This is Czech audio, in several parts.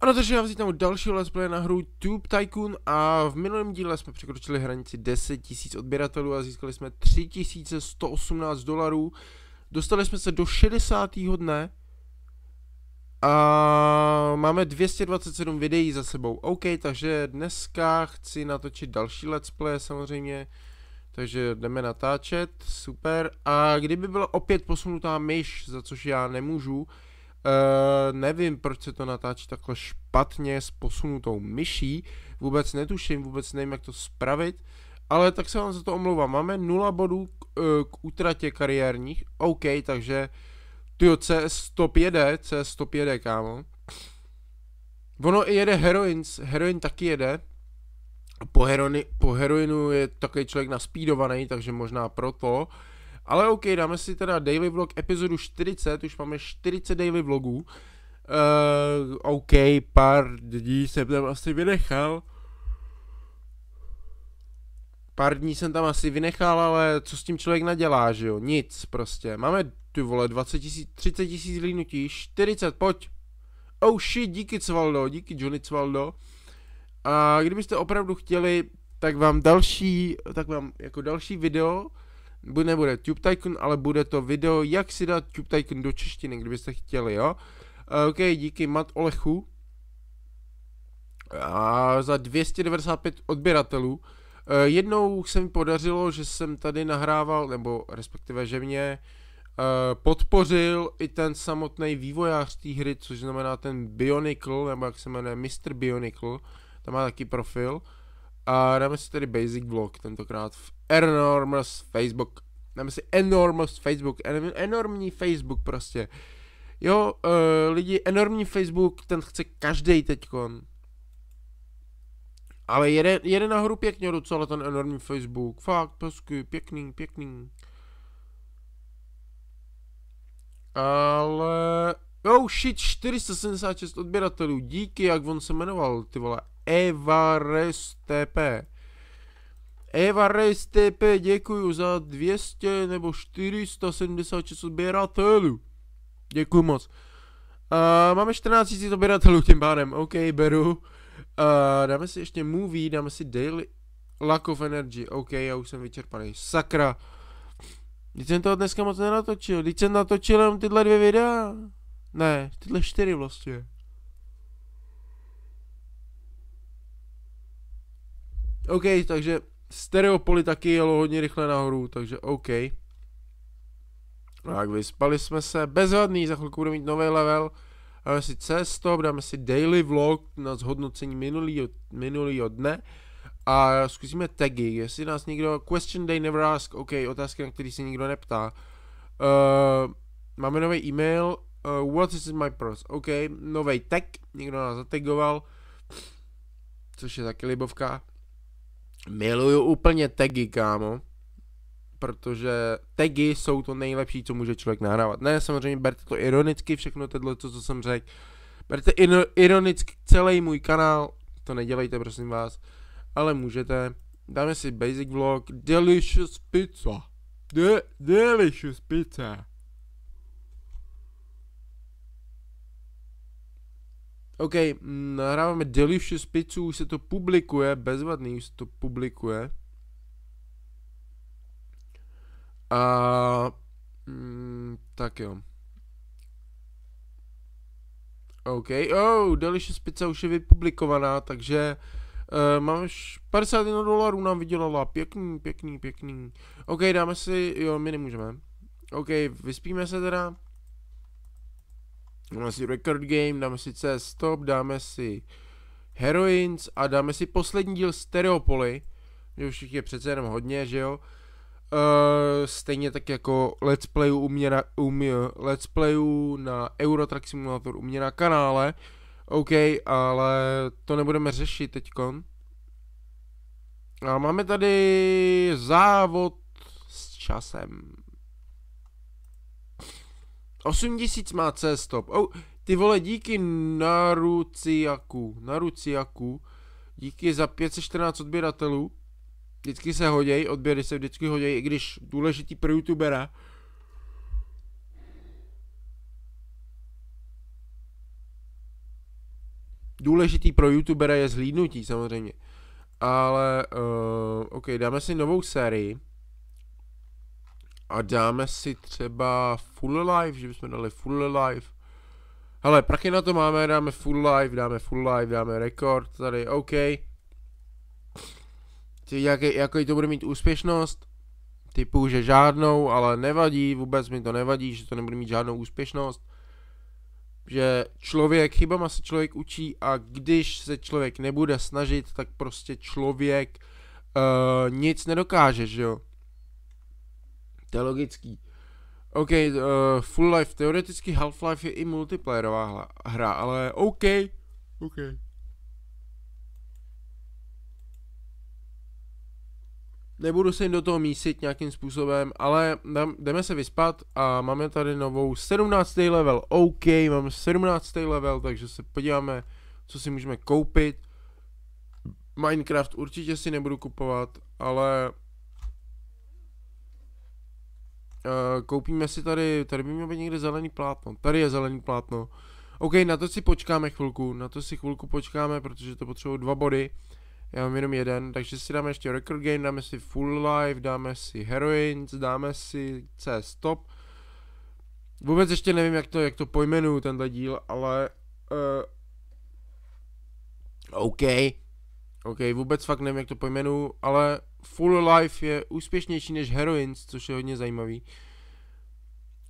Protože já vzít dalšího let's play na hru Tube Tycoon a v minulém díle jsme překročili hranici 10 000 odběratelů a získali jsme 3118 dolarů. Dostali jsme se do 60. dne a máme 227 videí za sebou. OK, takže dneska chci natočit další let's play samozřejmě. Takže jdeme natáčet, super. A kdyby byla opět posunutá myš, za což já nemůžu, Uh, nevím, proč se to natáčí takhle špatně s posunutou myší, vůbec netuším, vůbec nevím, jak to spravit, ale tak se vám za to omlouvám, máme 0 bodů k, uh, k utratě kariérních, OK, takže jo, CS100 jede, CS100 jede, kámo. Ono i jede heroin, heroin taky jede, po, heroini, po heroinu je takový člověk naspídovaný, takže možná proto, uh, ale OK, dáme si teda daily vlog epizodu 40, už máme 40 daily vlogů. Uh, OK, pár dní jsem tam asi vynechal. Pár dní jsem tam asi vynechal, ale co s tím člověk nadělá, že jo? Nic prostě. Máme, ty vole, 20 tisíc, 30 tisíc línutí, 40, pojď. Oh shit, díky Cvaldo, díky Johnny Cvaldo. A kdybyste opravdu chtěli, tak vám další, tak vám jako další video nebude Tube Tycoon, ale bude to video, jak si dát Tube Tycoon do češtiny, kdybyste chtěli, jo. Eh, ok, díky Mat Olechu a za 295 odběratelů. Eh, jednou se mi podařilo, že jsem tady nahrával, nebo respektive, že mě eh, podpořil i ten samotný vývojář té hry, což znamená ten Bionicle, nebo jak se jmenuje, Mr. Bionicle, tam má taky profil. A dáme si tedy basic vlog tentokrát v enormous Facebook. Dáme si enormous Facebook, en enormní Facebook prostě. Jo, uh, lidi, enormní Facebook, ten chce každý teďkon. Ale jede, jede nahoru pěkně docela ten enormní Facebook. Fakt, pesky, pěkný, pěkný. Ale... Oh shit, 476 odběratelů, díky, jak on se jmenoval, ty vole, EvaRSTP. EvaRSTP, děkuji za 200 nebo 476 odběratelů. Děkuji moc. Uh, máme 14 000 odběratelů tím pádem, ok, beru. Uh, dáme si ještě movie, dáme si daily lack of energy, ok, já už jsem vyčerpaný, sakra. Když jsem toho dneska moc nenatočil, když jsem natočil jenom tyhle dvě videa. Ne, tyhle čtyři vlastně. OK, takže Stereopoli taky jelo hodně rychle nahoru, takže OK. No tak vyspali jsme se, bezvadný, za chvilku budeme mít nový level. Dáme si cesto, dáme si daily vlog na zhodnocení minulýho, minulýho dne. A zkusíme tagy, jestli nás někdo, question they never ask, OK, otázky, na který se nikdo neptá. Uh, máme nový e-mail, uh, what is my pros, OK, nový tag, někdo nás zategoval, což je taky libovka. Miluju úplně tagy, kámo. Protože tagy jsou to nejlepší, co může člověk nahrávat. Ne, samozřejmě berte to ironicky, všechno tohle, co, co jsem řekl. Berte ironicky celý můj kanál, to nedělejte, prosím vás. Ale můžete. Dáme si basic vlog, delicious pizza. De- delicious pizza. OK, mm, nahráváme Delicious Pizzu, už se to publikuje, bezvadný, už se to publikuje. A mm, tak jo. OK, oh, Delicious Pizza už je vypublikovaná, takže uh, mám už 51 dolarů nám vydělala, pěkný, pěkný, pěkný. OK, dáme si, jo, my nemůžeme. OK, vyspíme se teda. Dáme si Record Game, dáme si CS Stop, dáme si Heroines a dáme si poslední díl Stereopoly, že už je přece jenom hodně, že jo. Uh, stejně tak jako let's playu u mě na, u mě, let's playu na Eurotrack Simulator u mě na kanále. OK, ale to nebudeme řešit teďkon. A máme tady závod s časem. 8000 má C-stop. Oh, ty vole, díky Naruciaku. Naruciaku. Díky za 514 odběratelů. Vždycky se hodějí, odběry se vždycky hodějí, i když důležitý pro youtubera. Důležitý pro youtubera je zhlídnutí samozřejmě. Ale, uh, ok, dáme si novou sérii a dáme si třeba full life, že bychom dali full life. Hele, prachy na to máme, dáme full life, dáme full life, dáme rekord, tady, OK. Ty, jaký, jaký to bude mít úspěšnost? Typu, že žádnou, ale nevadí, vůbec mi to nevadí, že to nebude mít žádnou úspěšnost. Že člověk, chybama se člověk učí a když se člověk nebude snažit, tak prostě člověk uh, nic nedokáže, že jo to je logický. OK, uh, Full Life, teoreticky Half-Life je i multiplayerová hra, ale OK, OK. Nebudu se jim do toho mísit nějakým způsobem, ale dám, jdeme se vyspat a máme tady novou 17. level. OK, mám 17. level, takže se podíváme, co si můžeme koupit. Minecraft určitě si nebudu kupovat, ale Eh, koupíme si tady, tady by mělo být někde zelený plátno, tady je zelený plátno. OK, na to si počkáme chvilku, na to si chvilku počkáme, protože to potřebuji dva body. Já mám jenom jeden, takže si dáme ještě Record Game, dáme si Full Life, dáme si Heroines, dáme si c stop. Vůbec ještě nevím, jak to, jak to pojmenuju tenhle díl, ale... Uh, OK, OK, vůbec fakt nevím, jak to pojmenu, ale Full Life je úspěšnější než Heroines, což je hodně zajímavý.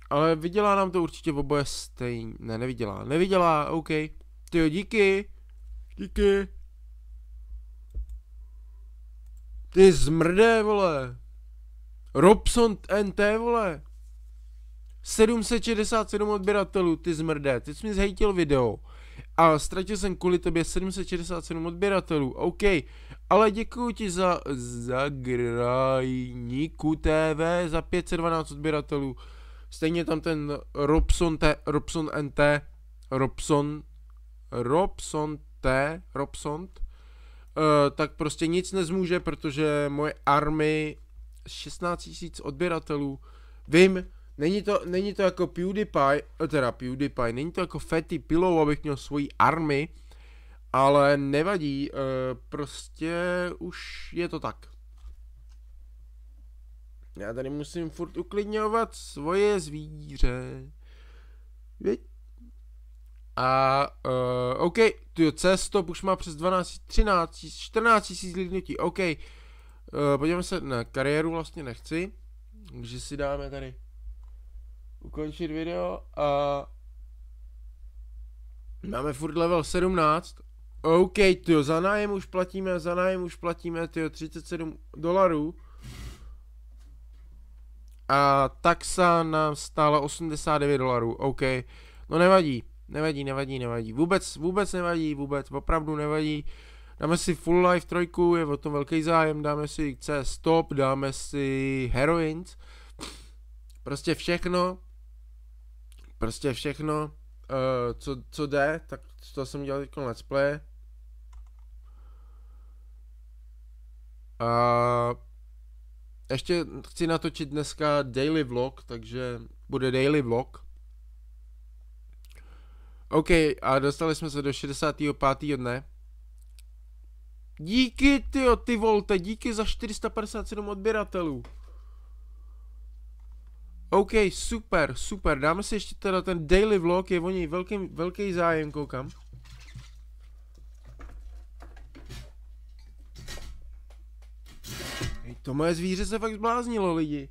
Ale vydělá nám to určitě oboje stejně. Ne, nevydělá. Nevydělá, OK. Ty díky. Díky. Ty zmrdé, vole. Robson NT, vole. 767 odběratelů, ty zmrdé. Ty jsi mi zhejtil video a ztratil jsem kvůli tobě 767 odběratelů, OK, ale děkuji ti za zagrajníku TV za 512 odběratelů. Stejně tam ten Robson T, Robson NT, Robson, Robson T, Robson, uh, tak prostě nic nezmůže, protože moje army 16 000 odběratelů, vím, Není to, není to jako PewDiePie, eh, teda PewDiePie, není to jako Fatty Pillow, abych měl svoji army, ale nevadí, eh, prostě už je to tak. Já tady musím furt uklidňovat svoje zvíře. Věď? A uh, OK, tu je stop už má přes 12, 13, 14 tisíc lidnutí, OK. Uh, podívejme se na kariéru, vlastně nechci. Takže si dáme tady ukončit video a... Máme furt level 17. OK, ty za nájem už platíme, za nájem už platíme, ty 37 dolarů. A taxa nám stála 89 dolarů, OK. No nevadí, nevadí, nevadí, nevadí. Vůbec, vůbec nevadí, vůbec, opravdu nevadí. Dáme si Full Life 3, je o tom velký zájem, dáme si c Stop, dáme si heroin. Prostě všechno, Prostě všechno, uh, co, co jde, tak to jsem dělal jako let's play. A ještě chci natočit dneska daily vlog, takže bude daily vlog. OK, a dostali jsme se do 65. dne. Díky, ty ty volte, díky za 457 odběratelů. OK, super, super. Dáme si ještě teda ten daily vlog, je o něj velký, velký zájem, koukám. Hej, to moje zvíře se fakt zbláznilo, lidi.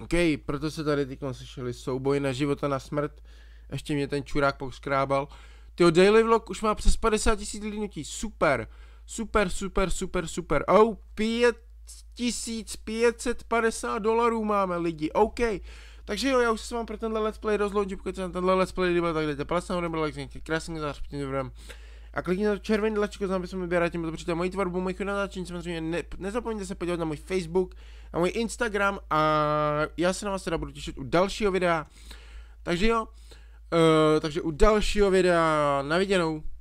OK, proto se tady teď slyšeli souboj na život a na smrt. Ještě mě ten čurák poskrábal. Tyho daily vlog už má přes 50 tisíc lidnutí. Super, super, super, super, super. Oh, pět 1550 dolarů máme lidi, OK. Takže jo, já už se vám pro tenhle let's play rozloučím, pokud se na tenhle let's play líbil, tak dejte palec nahoru nebo like, krásný zář pod tím a klikněte na červený tlačítko, znamená, že mi vybíráte mi to moji tvorbu, mojich natáčení, samozřejmě ne, nezapomeňte se podívat na můj Facebook, na můj Instagram a já se na vás teda budu těšit u dalšího videa. Takže jo, uh, takže u dalšího videa, na viděnou.